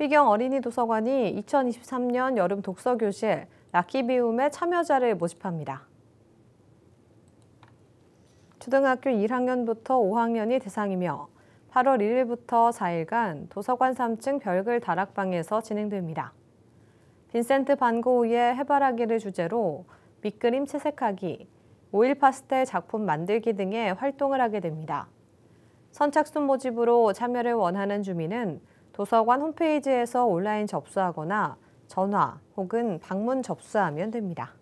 휘경 어린이 도서관이 2023년 여름 독서교실 락키비움의 참여자를 모집합니다. 초등학교 1학년부터 5학년이 대상이며 8월 1일부터 4일간 도서관 3층 별글 다락방에서 진행됩니다. 빈센트 반고우의 해바라기를 주제로 밑그림 채색하기, 오일 파스텔 작품 만들기 등의 활동을 하게 됩니다. 선착순 모집으로 참여를 원하는 주민은 도서관 홈페이지에서 온라인 접수하거나 전화 혹은 방문 접수하면 됩니다.